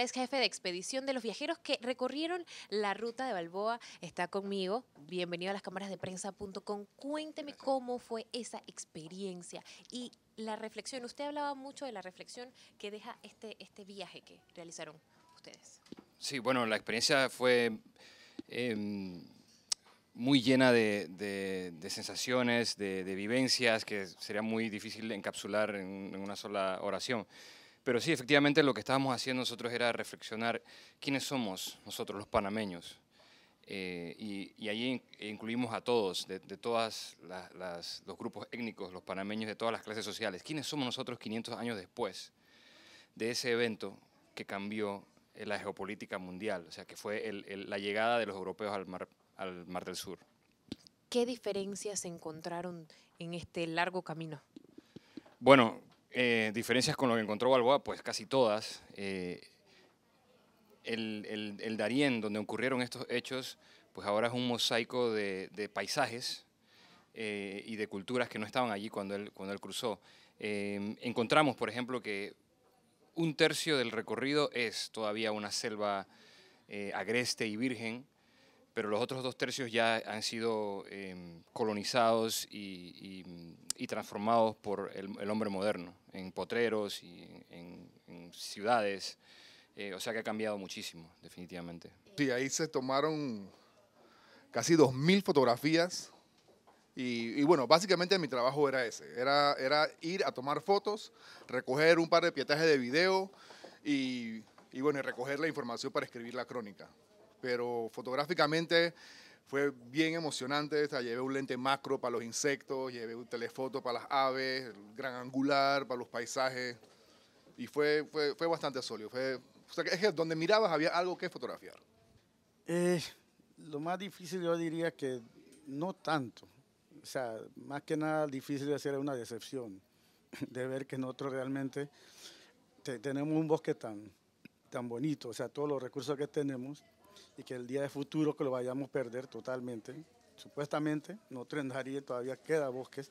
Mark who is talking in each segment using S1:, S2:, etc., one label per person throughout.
S1: ex jefe de expedición de los viajeros que recorrieron la ruta de Balboa, está conmigo. Bienvenido a las cámaras de prensa.com. Cuénteme cómo fue esa experiencia y la reflexión. Usted hablaba mucho de la reflexión que deja este, este viaje que realizaron ustedes.
S2: Sí, bueno, la experiencia fue em, muy llena de, sensaciones, de, vivencias que sería muy difícil encapsular en una sola oración. Pero sí, efectivamente lo que estábamos haciendo nosotros era reflexionar quiénes somos nosotros los panameños. Eh, y, y, allí incluimos a todos, de, todos los grupos étnicos, los panameños, de todas las clases sociales. ¿Quiénes somos nosotros 500 años después de ese evento que cambió eh, la geopolítica mundial? O sea, que fue la llegada de los europeos al mar, al mar del Sur.
S1: ¿Qué diferencias se encontraron en este largo camino?
S2: Bueno, eh, diferencias con lo que encontró Balboa, pues casi todas. Eh, el, el, Darién, donde ocurrieron estos hechos, pues ahora es un mosaico de, paisajes eh, y de culturas que no estaban allí cuando él, cuando él cruzó. Em, encontramos, por ejemplo, que un tercio del recorrido es todavía una selva agreste y virgen, pero los otros dos tercios ya han sido em, colonizados y, transformados por el, hombre moderno, en potreros y en, ciudades, eh, o sea que ha cambiado muchísimo, definitivamente.
S3: Sí, ahí se tomaron casi 2.000 fotografías y, bueno, básicamente mi trabajo era ese, era, ir a tomar fotos, recoger un par de pietajes de video y, y bueno, recoger la información para escribir la crónica pero fotográficamente fue bien emocionante. llevé un lente macro para los insectos, llevé un telefoto para las aves, gran angular para los paisajes. Y fue, fue, fue bastante sólido. Fue, o sea, es que donde mirabas había algo
S4: que fotografiar. Eh, lo más difícil yo diría que no tanto. O sea, más que nada difícil de hacer una decepción, de ver que nosotros realmente tenemos un bosque tan, tan bonito, o sea, todos los recursos que tenemos, y que el día de futuro que lo vayamos a perder totalmente. Supuestamente, no trendaría todavía queda bosques,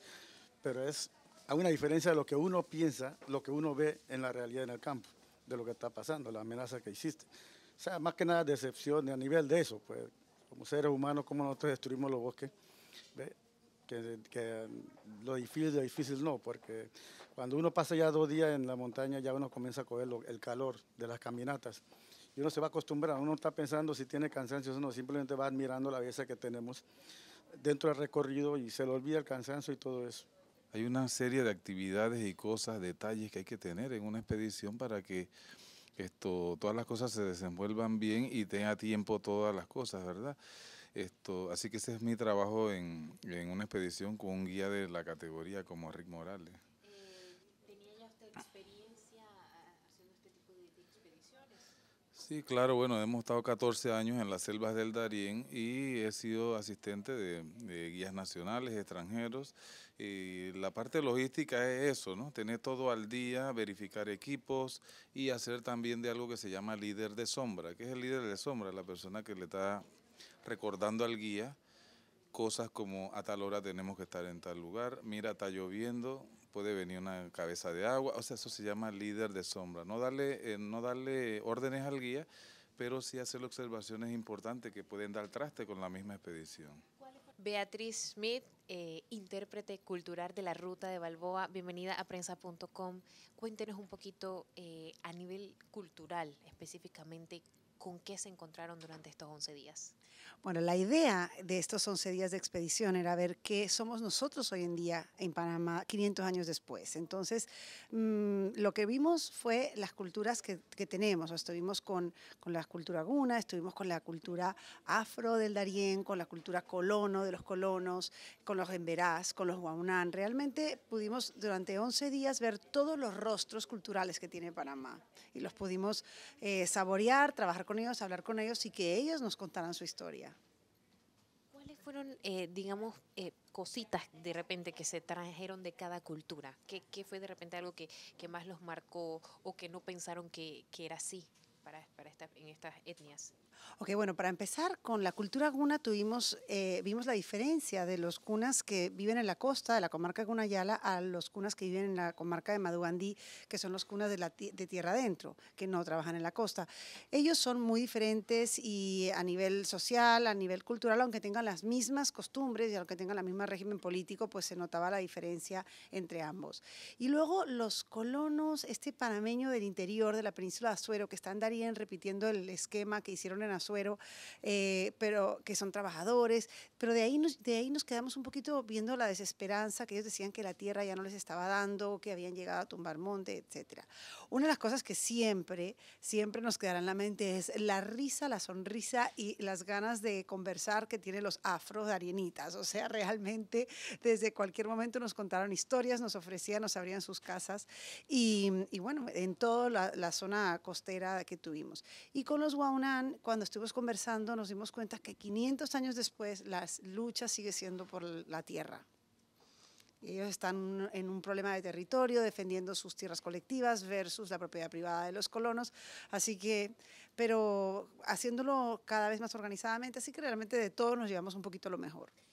S4: pero es a una diferencia de lo que uno piensa, lo que uno ve en la realidad en el campo, de lo que está pasando, la amenaza que existe. O sea, más que nada decepción a nivel de eso, pues como seres humanos, como nosotros destruimos los bosques, Que, lo difícil, lo difícil no, porque cuando uno pasa ya dos días en la montaña, ya uno comienza a coger el calor de las caminatas y uno se va a acostumbrar, uno está pensando si tiene cansancio, uno simplemente va admirando la belleza que tenemos dentro del recorrido y se le olvida el cansancio y todo eso.
S3: Hay una serie de actividades y cosas, detalles que hay que tener en una expedición para que esto, todas las cosas se desenvuelvan bien y tenga tiempo todas las cosas, ¿verdad? Esto, así que ese es mi trabajo en, en una expedición con un guía de la categoría como Rick Morales. Sí, claro, bueno, hemos estado 14 años en las selvas del Darién y he sido asistente de, guías nacionales, extranjeros, y la parte logística es eso, ¿no? Tener todo al día, verificar equipos y hacer también de algo que se llama líder de sombra. que es el líder de sombra? La persona que le está recordando al guía cosas como a tal hora tenemos que estar en tal lugar, mira, está lloviendo, puede venir una cabeza de agua, o sea, eso se llama líder de sombra. No darle, eh, no darle órdenes al guía, pero sí hacer observaciones importantes que pueden dar traste con la misma expedición.
S1: Beatriz Smith, eh, intérprete cultural de la Ruta de Balboa, bienvenida a prensa.com. Cuéntenos un poquito eh, a nivel cultural específicamente con qué se encontraron durante estos 11 días.
S5: Bueno, la idea de estos 11 días de expedición era ver qué somos nosotros hoy en día en Panamá 500 años después. Entonces, mm, lo que vimos fue las culturas que, tenemos. estuvimos con, con, la cultura guna, estuvimos con la cultura afro del Darién, con la cultura colono de los colonos, con los emberás, con los guaunán. Realmente pudimos durante 11 días ver todos los rostros culturales que tiene Panamá y los pudimos eh, saborear, trabajar con con hablar con ellos y que ellos nos contaran su historia.
S1: ¿Cuáles fueron, eh, digamos, eh, cositas de repente que se trajeron de cada cultura? ¿Qué, fue de repente algo que, más los marcó o que no pensaron que, era así para, para esta, estas
S5: etnias? Ok, bueno, para empezar, con la cultura guna tuvimos, eh, vimos la diferencia de los cunas que viven en la costa de la comarca de Gunayala a los cunas que viven en la comarca de Maduandí, que son los cunas de, de tierra adentro, que no trabajan en la costa. Ellos son muy diferentes y a nivel social, a nivel cultural, aunque tengan las mismas costumbres y aunque tengan el mismo régimen político, pues se notaba la diferencia entre ambos. Y luego los colonos, este panameño del interior de la península de Azuero, que están Darien repitiendo el el esquema que hicieron en Azuero, eh, pero que son trabajadores, pero de ahí, nos, de ahí nos quedamos un poquito viendo la desesperanza, que ellos decían que la tierra ya no les estaba dando, que habían llegado a tumbar monte, etc. Una de las cosas que siempre, siempre nos quedará en la mente es la risa, la sonrisa y las ganas de conversar que tienen los afros de Arienitas, o sea, realmente desde cualquier momento nos contaron historias, nos ofrecían, nos abrían sus casas y, bueno, en toda la, zona costera que tuvimos. Y con los Waunan, cuando estuvimos conversando, nos dimos cuenta que 500 años después las luchas sigue siendo por la tierra. ellos están en un problema de territorio, defendiendo sus tierras colectivas versus la propiedad privada de los colonos. Así que, pero haciéndolo cada vez más organizadamente, así que realmente de todo nos llevamos un poquito lo mejor.